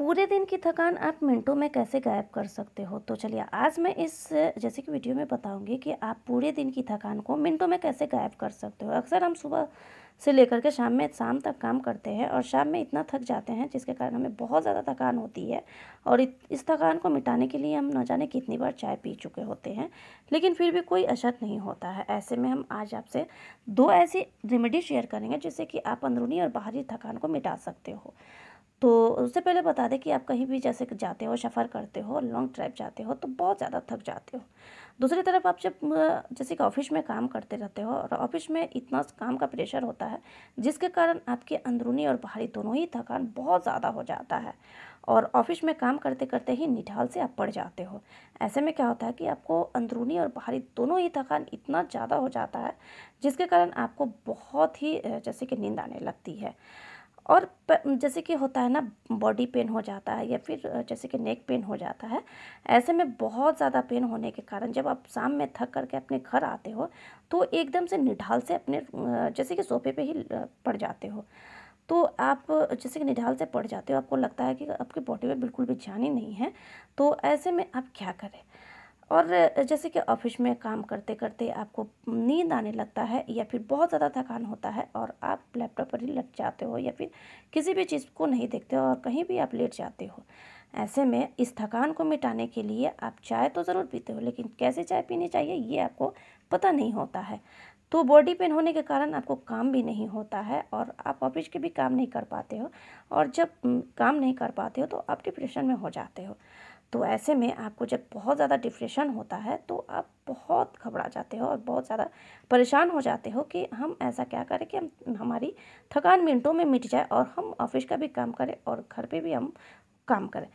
पूरे दिन की थकान आप मिनटों में कैसे गायब कर सकते हो तो चलिए आज मैं इस जैसे कि वीडियो में बताऊंगी कि आप पूरे दिन की थकान को मिनटों में कैसे गायब कर सकते हो अक्सर हम सुबह से लेकर के शाम में शाम तक काम करते हैं और शाम में इतना थक जाते हैं जिसके कारण हमें बहुत ज़्यादा थकान होती है और इस थकान को मिटाने के लिए हम न जाने कितनी बार चाय पी चुके होते हैं लेकिन फिर भी कोई असर नहीं होता है ऐसे में हम आज आपसे दो ऐसी रेमेडी शेयर करेंगे जिससे कि आप अंदरूनी और बाहरी थकान को मिटा सकते हो तो उससे पहले बता दें कि आप कहीं भी जैसे जाते हो सफ़र करते हो लॉन्ग ड्राइव जाते हो तो बहुत ज़्यादा थक जाते हो दूसरी तरफ आप जब जैसे कि ऑफिस में काम करते रहते हो और ऑफिस में इतना काम का प्रेशर होता है जिसके कारण आपके अंदरूनी और बाहरी दोनों ही थकान बहुत ज़्यादा हो जाता है और ऑफिस में काम करते करते ही निढाल से आप पड़ जाते हो ऐसे में क्या होता है कि आपको अंदरूनी और बाहरी दोनों ही थकान इतना ज़्यादा हो जाता है जिसके कारण आपको बहुत ही जैसे कि नींद आने लगती है और जैसे कि होता है ना बॉडी पेन हो जाता है या फिर जैसे कि नेक पेन हो जाता है ऐसे में बहुत ज़्यादा पेन होने के कारण जब आप शाम में थक करके अपने घर आते हो तो एकदम से निढाल से अपने जैसे कि सोफे पे ही पड़ जाते हो तो आप जैसे कि निढाल से पड़ जाते हो आपको लगता है कि आपकी बॉडी में बिल्कुल भी जान ही नहीं है तो ऐसे में आप क्या करें और जैसे कि ऑफिस में काम करते करते आपको नींद आने लगता है या फिर बहुत ज़्यादा थकान होता है और आप लैपटॉप पर ही लट जाते हो या फिर किसी भी चीज़ को नहीं देखते हो और कहीं भी आप लेट जाते हो ऐसे में इस थकान को मिटाने के लिए आप चाय तो ज़रूर पीते हो लेकिन कैसे चाय पीनी चाहिए ये आपको पता नहीं होता है तो बॉडी पेन होने के कारण आपको काम भी नहीं होता है और आप ऑफिस के भी काम नहीं कर पाते हो और जब काम नहीं कर पाते हो तो आप डिप्रेशन में हो जाते हो तो ऐसे में आपको जब बहुत ज़्यादा डिप्रेशन होता है तो आप बहुत घबरा जाते हो और बहुत ज़्यादा परेशान हो जाते हो कि हम ऐसा क्या करें कि हम हमारी थकान मिनटों में मिट जाए और हम ऑफिस का भी काम करें और घर पे भी हम काम करें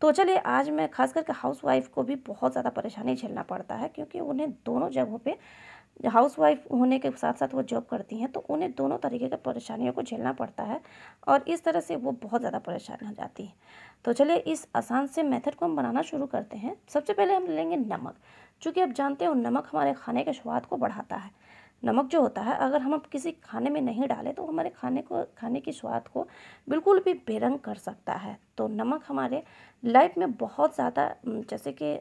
तो चलिए आज मैं खास करके हाउस वाइफ को भी बहुत ज़्यादा परेशानी झेलना पड़ता है क्योंकि उन्हें दोनों जगहों पर हाउस वाइफ होने के साथ साथ वो जॉब करती हैं तो उन्हें दोनों तरीके की परेशानियों को झेलना पड़ता है और इस तरह से वो बहुत ज़्यादा परेशान हो जाती हैं तो चलिए इस आसान से मेथड को हम बनाना शुरू करते हैं सबसे पहले हम लेंगे नमक चूँकि आप जानते हो नमक हमारे खाने के स्वाद को बढ़ाता है नमक जो होता है अगर हम किसी खाने में नहीं डालें तो हमारे खाने को खाने की स्वाद को बिल्कुल भी बेरंग कर सकता है तो नमक हमारे लाइफ में बहुत ज़्यादा जैसे कि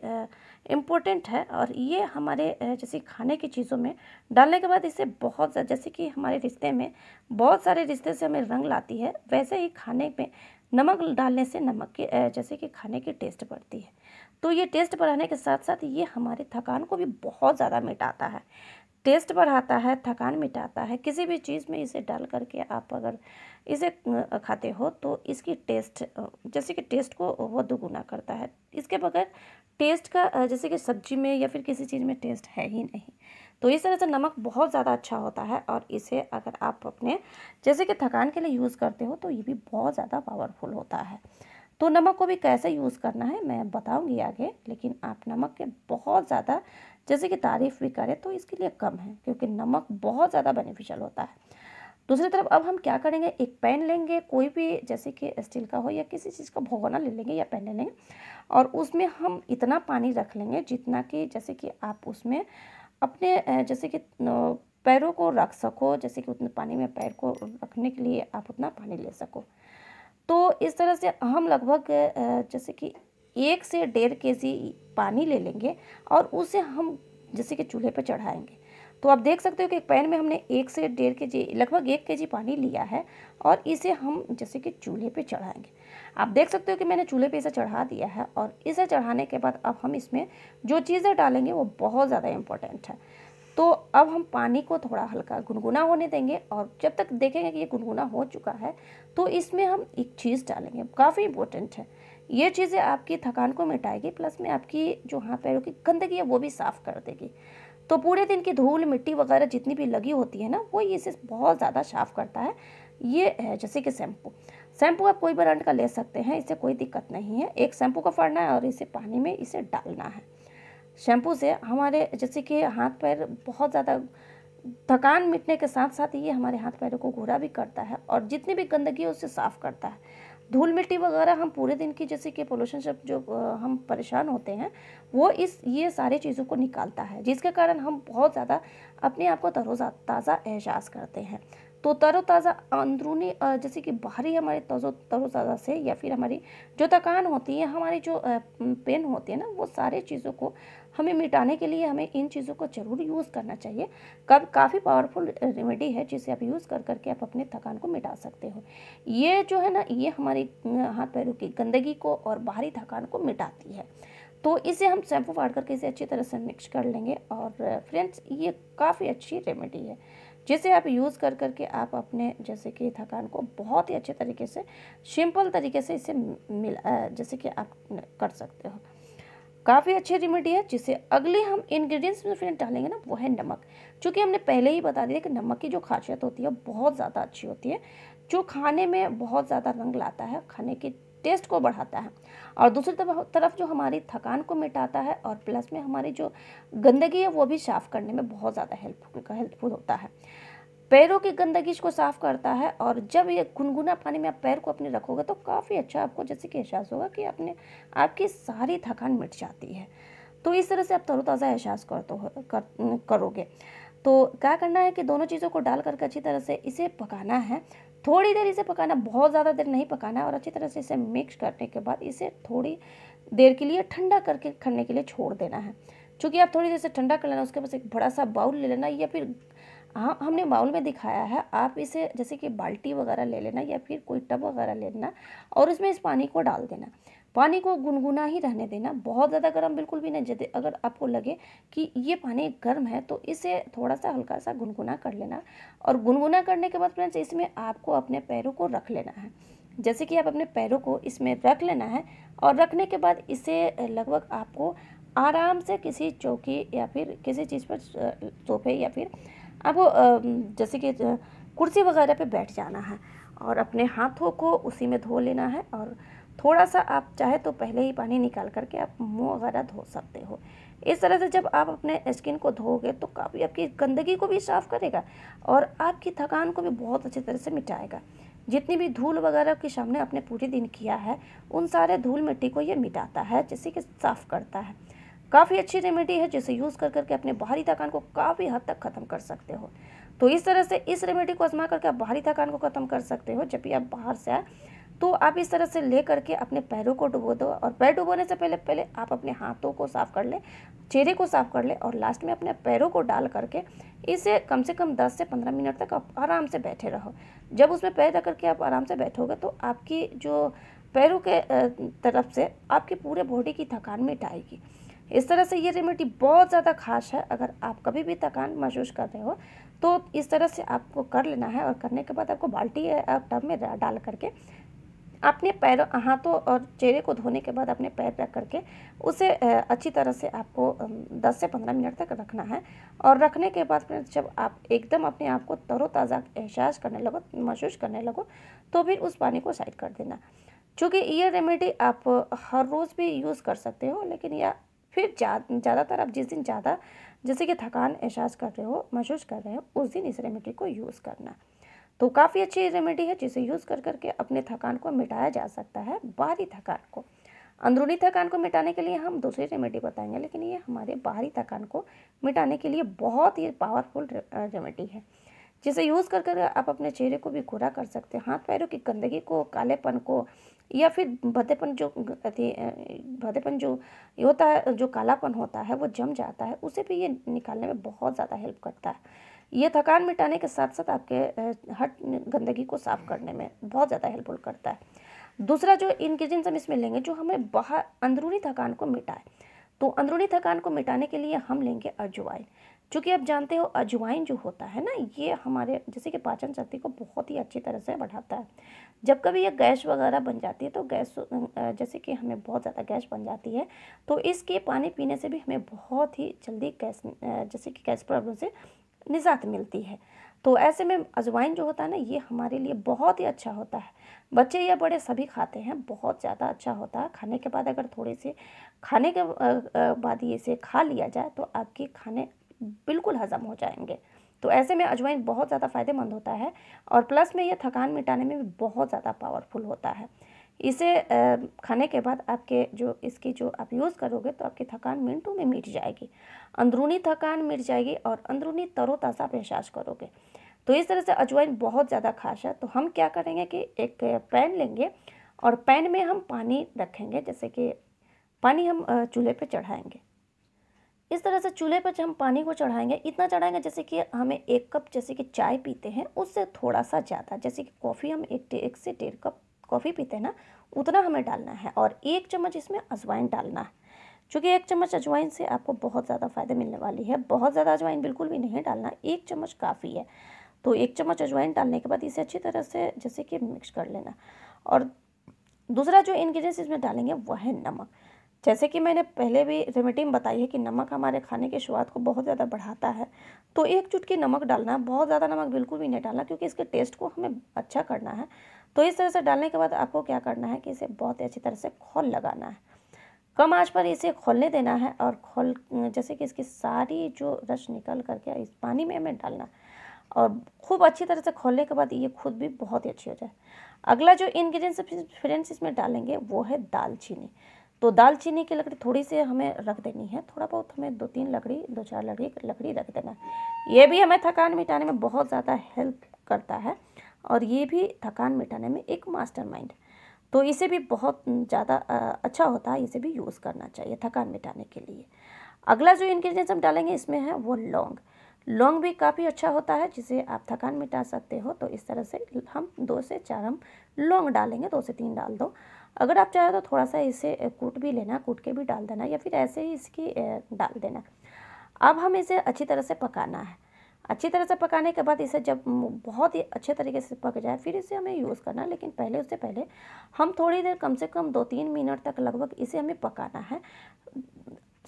इम्पोर्टेंट है और ये हमारे जैसे खाने की चीज़ों में डालने के बाद इसे बहुत जैसे कि हमारे रिश्ते में बहुत सारे रिश्ते से हमें रंग लाती है वैसे ही खाने में नमक डालने से नमक के जैसे कि खाने की टेस्ट बढ़ती है तो ये टेस्ट बढ़ाने के साथ साथ ये हमारे थकान को भी बहुत ज़्यादा मिटाता है टेस्ट बढ़ाता है थकान मिटाता है किसी भी चीज़ में इसे डाल करके आप अगर इसे खाते हो तो इसकी टेस्ट जैसे कि टेस्ट को वो दोगुना करता है इसके बगैर टेस्ट का जैसे कि सब्जी में या फिर किसी चीज़ में टेस्ट है ही नहीं तो इस तरह से नमक बहुत ज़्यादा अच्छा होता है और इसे अगर आप अपने जैसे कि थकान के लिए यूज़ करते हो तो ये भी बहुत ज़्यादा पावरफुल होता है तो नमक को भी कैसे यूज़ करना है मैं बताऊँगी आगे लेकिन आप नमक के बहुत ज़्यादा जैसे कि तारीफ़ भी करें तो इसके लिए कम है क्योंकि नमक बहुत ज़्यादा बेनिफिशियल होता है दूसरी तरफ अब हम क्या करेंगे एक पेन लेंगे कोई भी जैसे कि स्टील का हो या किसी चीज़ का भगोना ले लेंगे या पेन ले लेंगे और उसमें हम इतना पानी रख लेंगे जितना कि जैसे कि आप उसमें अपने जैसे कि पैरों को रख सको जैसे कि उतने पानी में पैर को रखने के लिए आप उतना पानी ले सको तो इस तरह से हम लगभग जैसे कि एक से डेढ़ के जी पानी ले लेंगे और उसे हम जैसे कि चूल्हे पर चढ़ाएंगे तो आप देख सकते हो कि पैन में हमने एक से डेढ़ के जी लगभग एक के जी पानी लिया है और इसे हम जैसे कि चूल्हे पर चढ़ाएंगे आप देख सकते हो कि मैंने चूल्हे पे इसे चढ़ा दिया है और इसे चढ़ाने के बाद अब हम इसमें जो चीज़ें डालेंगे वो बहुत ज़्यादा इम्पोर्टेंट है तो अब हम पानी को थोड़ा हल्का गुनगुना होने देंगे और जब तक देखेंगे कि ये गुनगुना हो चुका है तो इसमें हम एक चीज़ डालेंगे काफ़ी इम्पोर्टेंट है ये चीज़ें आपकी थकान को मिटाएगी प्लस में आपकी जो हाथ पैरों की गंदगी है वो भी साफ़ कर देगी तो पूरे दिन की धूल मिट्टी वगैरह जितनी भी लगी होती है ना वो इसे बहुत ज़्यादा साफ़ करता है ये है जैसे कि शैम्पू शैम्पू आप कोई ब्रांड का ले सकते हैं इससे कोई दिक्कत नहीं है एक शैम्पू का फड़ना है और इसे पानी में इसे डालना है शैम्पू से हमारे जैसे कि हाथ पैर बहुत ज़्यादा थकान मिटने के साथ साथ ये हमारे हाथ पैरों को घोरा भी करता है और जितनी भी गंदगी है उसे साफ़ करता है धूल मिट्टी वगैरह हम पूरे दिन की जैसे कि पोल्यूशन से जो हम परेशान होते हैं वो इस ये सारे चीज़ों को निकालता है जिसके कारण हम बहुत ज़्यादा अपने आप को तरोजा ताज़ा एहसास करते हैं तो तरोताज़ा अंदरूनी जैसे कि बाहरी हमारे तज़ो तरोताज़ा से या फिर हमारी जो थकान होती है हमारी जो पेन होती है ना वो सारे चीज़ों को हमें मिटाने के लिए हमें इन चीज़ों को ज़रूर यूज़ करना चाहिए कब काफ़ी पावरफुल रेमेडी है जिसे आप यूज़ कर करके आप अपने थकान को मिटा सकते हो ये जो है ना ये हमारी हाथ पैरों की गंदगी को और बाहरी थकान को मिटाती है तो इसे हम शैम्पू फाड़ करके इसे अच्छी तरह से मिक्स कर लेंगे और फ्रेंड्स ये काफ़ी अच्छी रेमेडी है जिसे आप यूज़ कर करके आप अपने जैसे कि थकान को बहुत ही अच्छे तरीके से सिंपल तरीके से इसे मिल जैसे कि आप कर सकते हो काफ़ी अच्छी रेमेडी है जिसे अगले हम इंग्रेडिएंट्स में फिर डालेंगे ना वो है नमक चूँकि हमने पहले ही बता दिया कि नमक की जो खासियत होती है बहुत ज़्यादा अच्छी होती है जो खाने में बहुत ज़्यादा रंग लाता है खाने की टेस्ट को बढ़ाता है और दूसरी तरफ जो हमारी थकान को मिटाता है और प्लस में हमारी जो गंदगी है वो भी साफ़ करने में बहुत ज़्यादा हेल्पफुल हेल्पफुल होता है पैरों की गंदगी को साफ़ करता है और जब ये गुनगुना पानी में आप पैर को अपने रखोगे तो काफ़ी अच्छा आपको जैसे कि एहसास होगा कि आपने आपकी सारी थकान मिट जाती है तो इस तरह से आप तरोताज़ा एहसास कर, तो, कर करोगे तो क्या करना है कि दोनों चीज़ों को डाल करके अच्छी तरह से इसे पकाना है थोड़ी देर इसे पकाना बहुत ज़्यादा देर नहीं पकाना और अच्छी तरह से इसे मिक्स करने के बाद इसे थोड़ी देर के लिए ठंडा करके खाने के लिए छोड़ देना है चूँकि आप थोड़ी देर से ठंडा कर लेना उसके पास एक बड़ा सा बाउल ले लेना या फिर हाँ हमने बाउल में दिखाया है आप इसे जैसे कि बाल्टी वगैरह ले लेना या फिर कोई टब वगैरह ले लेना और उसमें इस पानी को डाल देना पानी को गुनगुना ही रहने देना बहुत ज़्यादा गर्म बिल्कुल भी नहीं जैसे अगर आपको लगे कि ये पानी गर्म है तो इसे थोड़ा सा हल्का सा गुनगुना कर लेना और गुनगुना करने के बाद फ्रेंड्स इसमें आपको अपने पैरों को रख लेना है जैसे कि आप अपने पैरों को इसमें रख लेना है और रखने के बाद इसे लगभग आपको आराम से किसी चौकी या फिर किसी चीज़ पर सोफे या फिर आप जैसे कि कुर्सी वगैरह पे बैठ जाना है और अपने हाथों को उसी में धो लेना है और थोड़ा सा आप चाहे तो पहले ही पानी निकाल करके आप मुंह वगैरह धो सकते हो इस तरह से जब आप अपने स्किन को धोगे तो काफ़ी आपकी गंदगी को भी साफ़ करेगा और आपकी थकान को भी बहुत अच्छी तरह से मिटाएगा जितनी भी धूल वगैरह के सामने आपने पूरे दिन किया है उन सारे धूल मिट्टी को ये मिटाता है जैसे कि साफ़ करता है काफ़ी अच्छी रेमेडी है जिसे यूज़ कर करके अपने बाहरी थकान को काफ़ी हद तक ख़त्म कर सकते हो तो इस तरह से इस रेमेडी को आजमा करके आप बाहरी थकान को ख़त्म कर सकते हो जब भी आप बाहर से आए तो आप इस तरह से ले करके अपने पैरों को डुबो दो और पैर डुबोने से पहले पहले आप अपने हाथों को साफ़ कर ले चेहरे को साफ़ कर ले और लास्ट में अपने पैरों को डाल करके इसे कम से कम 10 से 15 मिनट तक आप आराम से बैठे रहो जब उसमें पैर रख करके आप आराम से बैठोगे तो आपकी जो पैरों के तरफ से आपकी पूरे बॉडी की थकान मिट आएगी इस तरह से ये रेमेडी बहुत ज़्यादा खास है अगर आप कभी भी थकान महसूस कर रहे हो तो इस तरह से आपको कर लेना है और करने के बाद आपको बाल्टी या टब में डाल करके अपने पैरों हाथों तो और चेहरे को धोने के बाद अपने पैर पैक करके उसे अच्छी तरह से आपको 10 से 15 मिनट तक रखना है और रखने के बाद फिर जब आप एकदम अपने आप को तरोताज़ा एहसास करने लगो महसूस करने लगो तो फिर उस पानी को साइड कर देना चूँकि ये रेमेडी आप हर रोज़ भी यूज़ कर सकते हो लेकिन यह फिर ज़्यादातर आप जिस दिन ज़्यादा जैसे कि थकान एहसास कर रहे हो महसूस कर रहे हो उस दिन इस रेमेडी को यूज़ करना तो काफ़ी अच्छी रेमेडी है जिसे यूज़ कर करके अपने थकान को मिटाया जा सकता है बाहरी थकान को अंदरूनी थकान को मिटाने के लिए हम दूसरी रेमेडी बताएंगे लेकिन ये हमारे बाहरी थकान को मिटाने के लिए बहुत ही पावरफुल रेमेडी है जिसे यूज़ कर कर आप अपने चेहरे को भी कूड़ा कर सकते हैं हाथ पैरों की गंदगी को कालेपन को या फिर भद्देपन जो भद्देपन जो होता है जो कालापन होता है वो जम जाता है उसे भी ये निकालने में बहुत ज़्यादा हेल्प करता है ये थकान मिटाने के साथ साथ आपके हट गंदगी को साफ करने में बहुत ज़्यादा हेल्पफुल करता है दूसरा जो इनग्रीडियंट्स हम इसमें लेंगे जो हमें बाहर अंदरूनी थकान को मिटाए तो अंदरूनी थकान को मिटाने के लिए हम लेंगे अजवाइन चूँकि आप जानते हो अजवाइन जो होता है ना ये हमारे जैसे कि पाचन शक्ति को बहुत ही अच्छी तरह से बढ़ाता है जब कभी ये गैस वगैरह बन जाती है तो गैस जैसे कि हमें बहुत ज़्यादा गैस बन जाती है तो इसके पानी पीने से भी हमें बहुत ही जल्दी गैस जैसे कि गैस प्रॉब्लम से निजात मिलती है तो ऐसे में अजवाइन जो होता है ना ये हमारे लिए बहुत ही अच्छा होता है बच्चे या बड़े सभी खाते हैं बहुत ज़्यादा अच्छा होता है खाने के बाद अगर थोड़े से खाने के बाद ये इसे खा लिया जाए तो आपके खाने बिल्कुल हजम हो जाएंगे तो ऐसे में अजवाइन बहुत ज़्यादा फ़ायदेमंद होता है और प्लस में ये थकान मिटाने में भी बहुत ज़्यादा पावरफुल होता है इसे खाने के बाद आपके जो इसकी जो आप यूज़ करोगे तो आपकी थकान मिनटों में मिट जाएगी अंदरूनी थकान मिट जाएगी और अंदरूनी तरोताज़ा पेशाज एहसास करोगे तो इस तरह से अजवाइन बहुत ज़्यादा खास है तो हम क्या करेंगे कि एक पैन लेंगे और पैन में हम पानी रखेंगे जैसे कि पानी हम चूल्हे पर चढ़ाएँगे इस तरह से चूल्हे पर हम पानी को चढ़ाएंगे इतना चढ़ाएंगे जैसे कि हमें एक कप जैसे कि चाय पीते हैं उससे थोड़ा सा ज़्यादा जैसे कि कॉफ़ी हम एक एक से डेढ़ कप कॉफ़ी पीते हैं ना उतना हमें डालना है और एक चम्मच इसमें अजवाइन डालना है चूँकि एक चम्मच अजवाइन से आपको बहुत ज़्यादा फ़ायदे मिलने वाली है बहुत ज़्यादा अजवाइन बिल्कुल भी नहीं डालना एक चम्मच काफ़ी है तो एक चम्मच अजवाइन डालने के बाद इसे अच्छी तरह से जैसे कि मिक्स कर लेना और दूसरा जो इन्ग्रीडियंस इसमें डालेंगे वह है नमक जैसे कि मैंने पहले भी रेमेडी में बताई है कि नमक हमारे खाने के स्वाद को बहुत ज़्यादा बढ़ाता है तो एक चुटकी नमक डालना है बहुत ज़्यादा नमक बिल्कुल भी नहीं डालना क्योंकि इसके टेस्ट को हमें अच्छा करना है तो इस तरह से डालने के बाद आपको क्या करना है कि इसे बहुत ही अच्छी तरह से खोल लगाना है कम आँच पर इसे खोलने देना है और खोल जैसे कि इसकी सारी जो रस निकल करके इस पानी में हमें डालना है और खूब अच्छी तरह से खोलने के बाद ये खुद भी बहुत ही अच्छी हो जाए अगला जो इन्ग्रीडियंट्स फ्रेंड्स इसमें डालेंगे वो है दालचीनी तो दालचीनी की लकड़ी थोड़ी सी हमें रख देनी है थोड़ा बहुत हमें दो तीन लकड़ी दो चार लकड़ी लकड़ी रख देना है ये भी हमें थकान मिटाने में बहुत ज़्यादा हेल्प करता है और ये भी थकान मिटाने में एक मास्टर माइंड तो इसे भी बहुत ज़्यादा अच्छा होता है इसे भी यूज़ करना चाहिए थकान मिटाने के लिए अगला जो इन्ग्रीडियंट्स हम डालेंगे इसमें है वो लौंग लौंग भी काफ़ी अच्छा होता है जिसे आप थकान मिटा सकते हो तो इस तरह से हम दो से चार हम लौंग डालेंगे दो से तीन डाल दो अगर आप चाहे तो थोड़ा सा इसे कूट भी लेना कूट के भी डाल देना या फिर ऐसे ही इसकी डाल देना अब हम इसे अच्छी तरह से पकाना है अच्छी तरह से पकाने के बाद इसे जब बहुत ही अच्छे तरीके से पक जाए फिर इसे हमें यूज़ करना है लेकिन पहले उससे पहले हम थोड़ी देर कम से कम दो तीन मिनट तक लगभग इसे हमें पकाना है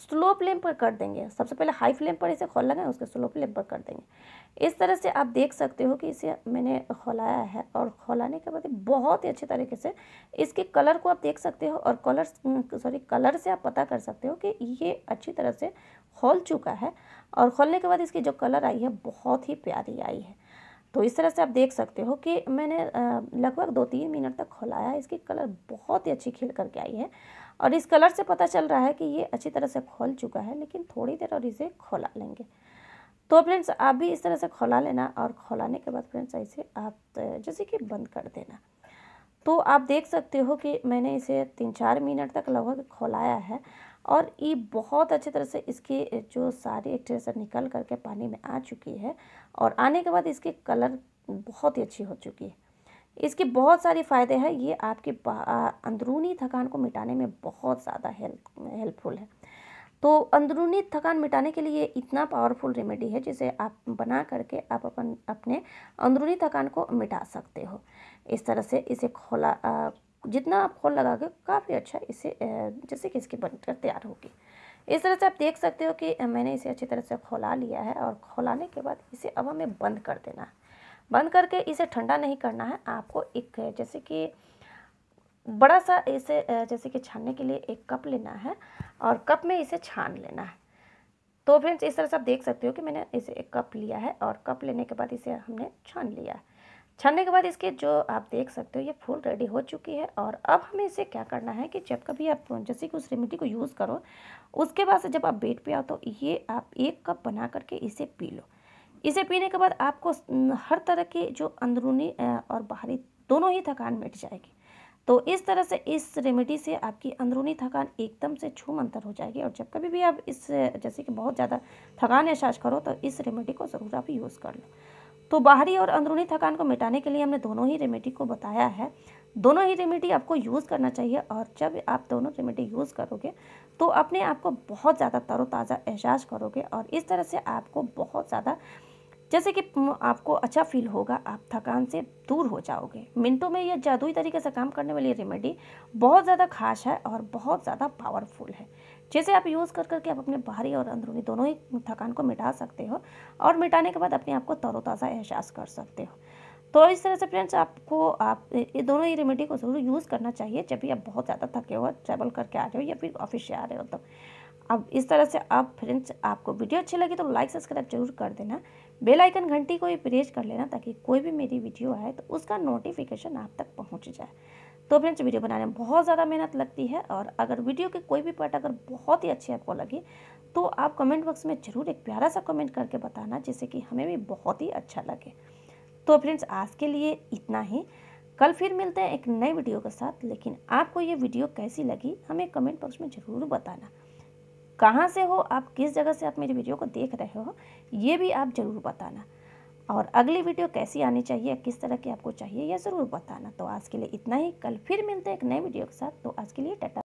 स्लो फ्लेम पर कर देंगे सबसे पहले हाई फ्लेम पर इसे खोल लगाएं उसके स्लो फ्लेम पर कर देंगे इस तरह से आप देख सकते हो कि इसे मैंने खोलाया है और खोलाने के बाद बहुत ही अच्छे तरीके से इसके कलर को आप देख सकते हो और कलर सॉरी कलर से आप पता कर सकते हो कि ये अच्छी तरह से खोल चुका है और खोलने के बाद इसकी जो कलर आई है बहुत ही प्यारी आई है तो इस तरह से आप देख सकते हो कि मैंने लगभग दो तीन मिनट तक खोलाया इसकी कलर बहुत ही अच्छी खिल करके आई है और इस कलर से पता चल रहा है कि ये अच्छी तरह से खोल चुका है लेकिन थोड़ी देर और इसे खोला लेंगे तो फ्रेंड्स आप भी इस तरह से खोला लेना और खोलाने के बाद फ्रेंड्स इसे आप जैसे कि बंद कर देना तो आप देख सकते हो कि मैंने इसे तीन चार मिनट तक लगभग खोलाया है और ये बहुत अच्छी तरह से इसके जो सारी एक्ट्रेसर निकल करके पानी में आ चुकी है और आने के बाद इसके कलर बहुत ही अच्छी हो चुकी है इसके बहुत सारे फ़ायदे हैं ये आपके अंदरूनी थकान को मिटाने में बहुत ज़्यादा हेल्प हेल्पफुल है तो अंदरूनी थकान मिटाने के लिए इतना पावरफुल रेमेडी है जिसे आप बना करके आप अपन अपने अंदरूनी थकान को मिटा सकते हो इस तरह से इसे खोला जितना आप खोल लगा के काफ़ी अच्छा इसे जैसे कि इसकी बनकर तैयार होगी इस तरह से आप देख सकते हो कि मैंने इसे अच्छी तरह से खोला लिया है और खोलाने के बाद इसे अब हमें बंद कर देना है बंद करके इसे ठंडा नहीं करना है आपको एक जैसे कि बड़ा सा इसे जैसे कि छानने के लिए एक कप लेना है और कप में इसे छान लेना है तो फ्रेंड्स इस तरह से आप देख सकते हो कि मैंने इसे एक कप लिया है और कप लेने के बाद इसे हमने छान लिया है छानने के बाद इसके जो आप देख सकते हो ये फूल रेडी हो चुकी है और अब हमें इसे क्या करना है कि जब कभी आप जैसे कि उस रेमेडी को यूज़ करो उसके बाद से जब आप बेड पे आओ तो ये आप एक कप बना करके इसे पी लो इसे पीने के बाद आपको हर तरह की जो अंदरूनी और बाहरी दोनों ही थकान मिट जाएगी तो इस तरह से इस रेमेडी से आपकी अंदरूनी थकान एकदम से छू मंतर हो जाएगी और जब कभी भी आप इस जैसे कि बहुत ज़्यादा थकान एहसास करो तो इस रेमेडी को ज़रूर आप यूज़ कर लो तो बाहरी और अंदरूनी थकान को मिटाने के लिए हमने दोनों ही रेमेडी को बताया है दोनों ही रेमेडी आपको यूज़ करना चाहिए और जब आप दोनों रेमेडी यूज़ करोगे तो अपने आप को बहुत ज़्यादा तरोताज़ा एहसास करोगे और इस तरह से आपको बहुत ज़्यादा जैसे कि आपको अच्छा फील होगा आप थकान से दूर हो जाओगे मिनटों में यह जादुई तरीके से काम करने वाली रेमेडी बहुत ज़्यादा खास है और बहुत ज़्यादा पावरफुल है जैसे आप यूज़ कर करके आप अपने बाहरी और अंदरूनी दोनों ही थकान को मिटा सकते हो और मिटाने के बाद अपने आप को तरोताज़ा एहसास कर सकते हो तो इस तरह से फ्रेंड्स आपको आप ये दोनों ही रेमेडी को ज़रूर यूज़ करना चाहिए जब भी आप बहुत ज़्यादा थके हो ट्रैवल करके आ रहे हो या फिर ऑफिस से आ रहे हो तो अब इस तरह से आप फ्रेंड्स आपको वीडियो अच्छी लगी तो लाइक सब्सक्राइब जरूर कर देना बेल आइकन घंटी को प्रेस कर लेना ताकि कोई भी मेरी वीडियो आए तो उसका नोटिफिकेशन आप तक पहुँच जाए तो फ्रेंड्स वीडियो बनाने में बहुत ज़्यादा मेहनत लगती है और अगर वीडियो के कोई भी पार्ट अगर बहुत ही अच्छी आपको लगी तो आप कमेंट बॉक्स में ज़रूर एक प्यारा सा कमेंट करके बताना जिससे कि हमें भी बहुत ही अच्छा लगे तो फ्रेंड्स आज के लिए इतना ही कल फिर मिलते हैं एक नए वीडियो के साथ लेकिन आपको ये वीडियो कैसी लगी हमें कमेंट बॉक्स में ज़रूर बताना कहाँ से हो आप किस जगह से आप मेरी वीडियो को देख रहे हो ये भी आप ज़रूर बताना और अगली वीडियो कैसी आनी चाहिए किस तरह की आपको चाहिए यह ज़रूर बताना तो आज के लिए इतना ही कल फिर मिलते हैं एक नए वीडियो के साथ तो आज के लिए टाटा